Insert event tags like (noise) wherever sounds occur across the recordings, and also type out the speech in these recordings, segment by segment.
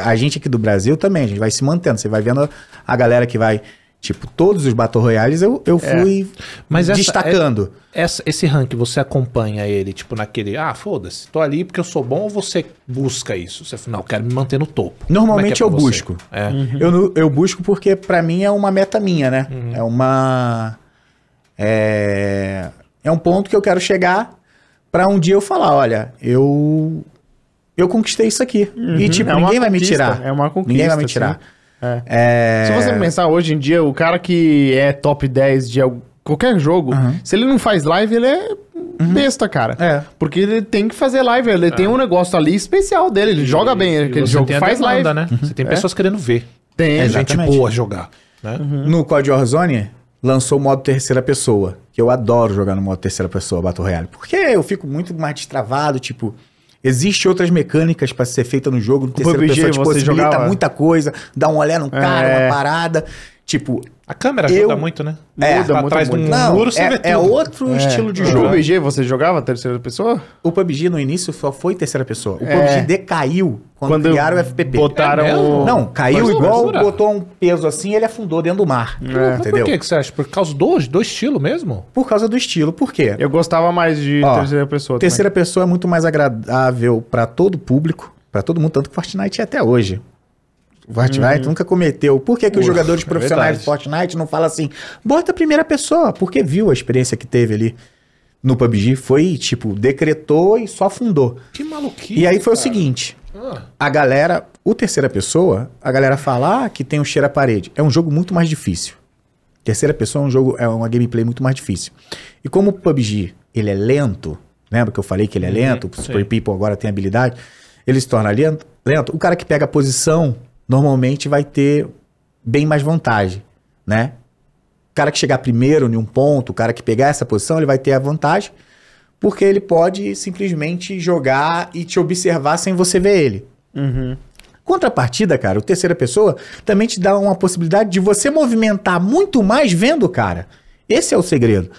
A gente aqui do Brasil também, a gente vai se mantendo. Você vai vendo a galera que vai. Tipo, todos os Battle Royales eu, eu é. fui é. Mas essa, é destacando. Essa, esse rank, você acompanha ele, tipo, naquele, ah, foda-se, tô ali porque eu sou bom ou você busca isso? Você fala, não, eu quero me manter no topo. É Normalmente é é eu busco. Uhum. uhum. Eu, eu busco porque para mim é uma meta minha, né? Uhum. É uma. É, é um ponto que eu quero chegar para um dia eu falar, olha, eu eu conquistei isso aqui. Uhum. E, tipo, é ninguém vai me tirar. É uma conquista. Ninguém vai me tirar. É. é. Se você pensar hoje em dia, o cara que é top 10 de qualquer jogo, uhum. se ele não faz live, ele é uhum. besta, cara. É. Porque ele tem que fazer live, ele é. tem um negócio ali especial dele, ele joga e, bem aquele jogo, tem faz demanda, live. né? Uhum. Você tem uhum. pessoas é. querendo ver. Tem. É gente boa jogar. Né? Uhum. No COD Warzone, lançou o modo terceira pessoa, que eu adoro jogar no modo terceira pessoa, Battle Royale. Porque eu fico muito mais destravado, tipo... Existem outras mecânicas para ser feita no jogo. No terceiro PUBG, pessoa te possibilita jogava. muita coisa. Dá um olhar num cara, é. uma parada. Tipo, a câmera ajuda muito, né? É, Muda, muito, atrás muito. muro, você é, vê é tudo. É outro é. estilo de o jogo. O PUBG, você jogava terceira pessoa? O PUBG no início só foi terceira pessoa. O é. PUBG decaiu quando, quando criaram o FPP. Botaram é o... Não, caiu igual, botou um peso assim ele afundou dentro do mar. É. Entendeu? Por que, que você acha? Por causa do, do estilo mesmo? Por causa do estilo, por quê? Eu gostava mais de Ó, terceira pessoa Terceira também. pessoa é muito mais agradável para todo público, para todo mundo, tanto que Fortnite é até hoje. Fortnite uhum. nunca cometeu. Por que, que os jogadores é profissionais é de Fortnite não falam assim, bota a primeira pessoa, porque viu a experiência que teve ali no PUBG, foi tipo, decretou e só fundou. Que maluquice. E aí foi cara. o seguinte: ah. a galera, o terceira pessoa, a galera fala ah, que tem um cheiro à parede. É um jogo muito mais difícil. Terceira pessoa é um jogo, é uma gameplay muito mais difícil. E como o PUBG, ele é lento, lembra que eu falei que ele é uhum, lento, uhum, o Super People agora tem habilidade, ele se torna lento, lento. O cara que pega a posição normalmente vai ter bem mais vantagem, né? O cara que chegar primeiro em um ponto, o cara que pegar essa posição, ele vai ter a vantagem, porque ele pode simplesmente jogar e te observar sem você ver ele. Uhum. Contrapartida, cara, o terceira pessoa também te dá uma possibilidade de você movimentar muito mais vendo o cara. Esse é o segredo.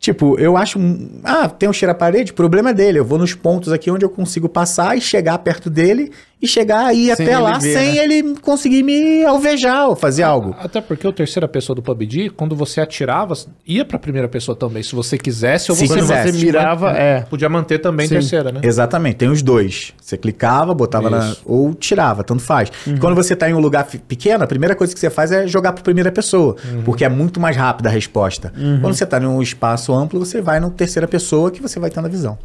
Tipo, eu acho. Ah, tem um cheiro à parede, problema é dele. Eu vou nos pontos aqui onde eu consigo passar e chegar perto dele e chegar aí até lá ver, sem né? ele conseguir me alvejar ou fazer algo. Até porque o terceira pessoa do PUBG, quando você atirava, ia para a primeira pessoa também, se você quisesse ou se quando quisesse. você mirava, né? é. podia manter também Sim. terceira, né? Exatamente, tem os dois. Você clicava, botava na, ou tirava, tanto faz. Uhum. Quando você está em um lugar pequeno, a primeira coisa que você faz é jogar para primeira pessoa, uhum. porque é muito mais rápida a resposta. Uhum. Quando você está em um espaço amplo, você vai no terceira pessoa que você vai tendo a visão.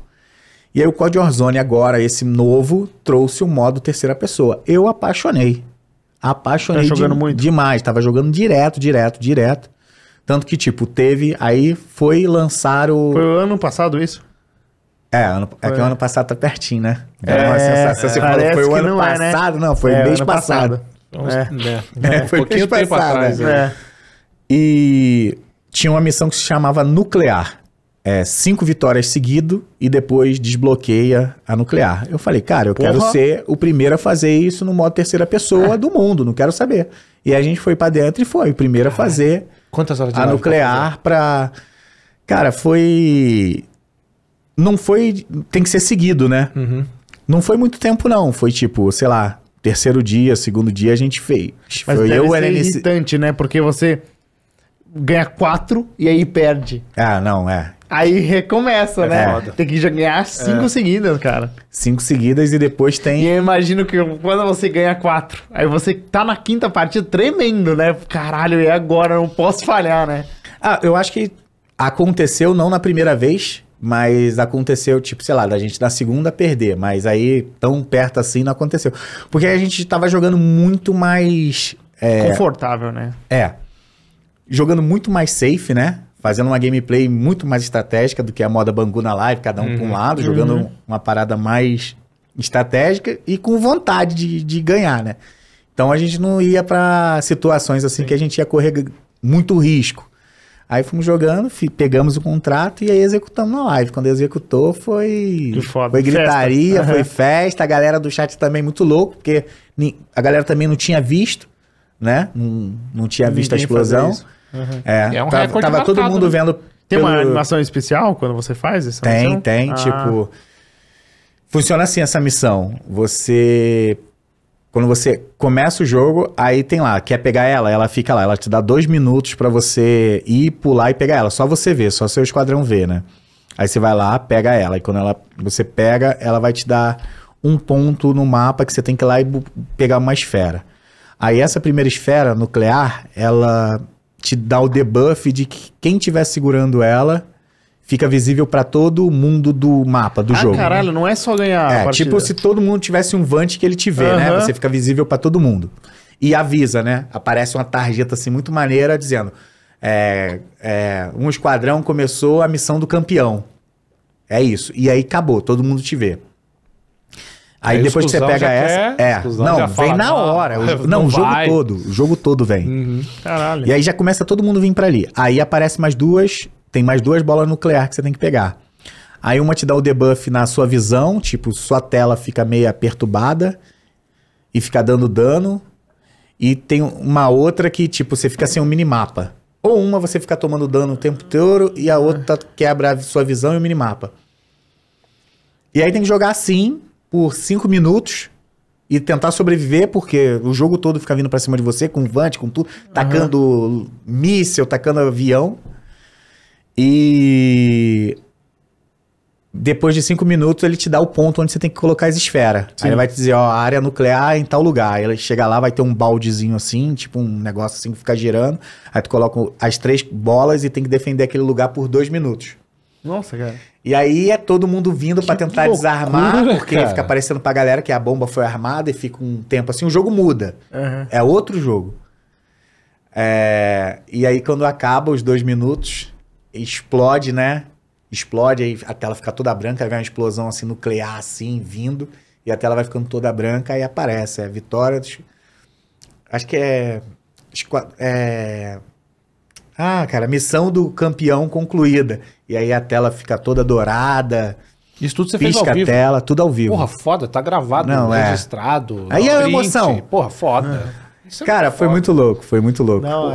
E aí o Code Warzone agora, esse novo, trouxe o modo terceira pessoa. Eu apaixonei. Apaixonei tá jogando de, muito. demais. Tava jogando direto, direto, direto. Tanto que, tipo, teve... Aí foi lançar o... Foi o ano passado é isso? É, ano, é que o ano passado tá pertinho, né? É, é Você é, falou, foi o ano passado? É, né? Não, foi é, mês passado. passado. É. Né? é, é, foi um pouquinho mês passado. Atrás, né? né? E tinha uma missão que se chamava Nuclear é, cinco vitórias seguido e depois desbloqueia a nuclear. Eu falei, cara, eu Porra. quero ser o primeiro a fazer isso no modo terceira pessoa é. do mundo, não quero saber. E a gente foi para dentro e foi o primeiro a fazer Quantas horas de a nuclear para Cara, foi. Não foi. Tem que ser seguido, né? Uhum. Não foi muito tempo, não. Foi tipo, sei lá, terceiro dia, segundo dia a gente fez. Mas foi eu, era irritante, né? Porque você ganha quatro e aí perde. Ah, não, é. Aí recomeça, é né? Foda. Tem que ganhar é. cinco é. seguidas, cara. Cinco seguidas e depois tem. E eu imagino que quando você ganha quatro, aí você tá na quinta partida tremendo, né? Caralho, e agora? Eu não posso falhar, né? Ah, eu acho que aconteceu não na primeira vez, mas aconteceu, tipo, sei lá, da gente na segunda perder, mas aí tão perto assim não aconteceu. Porque a gente tava jogando muito mais. É... Confortável, né? É. Jogando muito mais safe, né? fazendo uma gameplay muito mais estratégica do que a moda Bangu na live, cada um uhum. para um lado, jogando uhum. uma parada mais estratégica e com vontade de, de ganhar, né? Então a gente não ia para situações assim Sim. que a gente ia correr muito risco. Aí fomos jogando, pegamos o contrato e aí executamos na live. Quando executou, foi. Foi gritaria, festa. foi festa. A galera do chat também muito louco, porque a galera também não tinha visto, né? Não, não tinha visto Ninguém a explosão. Uhum. É, é um tava, recorde tava todo mundo né? vendo. Tem pelo... uma animação especial quando você faz essa Tem, missão? tem. Ah. Tipo. Funciona assim essa missão. Você. Quando você começa o jogo, aí tem lá, quer pegar ela, ela fica lá, ela te dá dois minutos para você ir, pular e pegar ela. Só você vê, só seu esquadrão vê, né? Aí você vai lá, pega ela, e quando ela, você pega, ela vai te dar um ponto no mapa que você tem que ir lá e pegar uma esfera. Aí essa primeira esfera nuclear, ela te dá o debuff de que quem estiver segurando ela fica visível para todo mundo do mapa do ah, jogo. caralho, né? não é só ganhar. É, tipo se todo mundo tivesse um vante que ele te vê, uhum. né? Você fica visível para todo mundo. E avisa, né? Aparece uma tarjeta assim muito maneira dizendo: é, é, um esquadrão começou a missão do campeão. É isso. E aí acabou, todo mundo te vê. Aí, aí é, depois que você pega essa. Quer, é, não, vem na hora. O, (laughs) não, o jogo todo. O jogo todo vem. Uhum, caralho. E aí já começa todo mundo vir para ali. Aí aparece mais duas. Tem mais duas bolas nucleares que você tem que pegar. Aí uma te dá o debuff na sua visão, tipo, sua tela fica meio perturbada e fica dando dano. E tem uma outra que, tipo, você fica sem um minimapa. Ou uma você fica tomando dano o tempo todo e a outra quebra a sua visão e o minimapa. E aí tem que jogar assim por cinco minutos e tentar sobreviver, porque o jogo todo fica vindo pra cima de você, com Vant, com tudo, tacando uhum. míssel, tacando avião. E depois de cinco minutos, ele te dá o ponto onde você tem que colocar as esferas. Sim. Aí ele vai te dizer, ó, a área nuclear é em tal lugar. Aí ele chega lá, vai ter um baldezinho assim, tipo um negócio assim que fica girando. Aí tu coloca as três bolas e tem que defender aquele lugar por dois minutos. Nossa, cara. E aí é todo mundo vindo para tentar loucura, desarmar, porque cara. fica aparecendo pra galera que a bomba foi armada e fica um tempo assim, o jogo muda. Uhum. É outro jogo. É... E aí quando acaba os dois minutos, explode, né? Explode, aí a tela fica toda branca, aí vem uma explosão assim nuclear, assim, vindo, e a tela vai ficando toda branca e aparece. É vitória dos... Acho que é. É ah, cara, missão do campeão concluída. E aí a tela fica toda dourada. Isso tudo você fez ao vivo. a tela, tudo ao vivo. Porra, foda, tá gravado, Não, é. registrado. Aí é print. emoção. Porra, foda. É. É cara, foi foda. muito louco, foi muito louco. Não, é.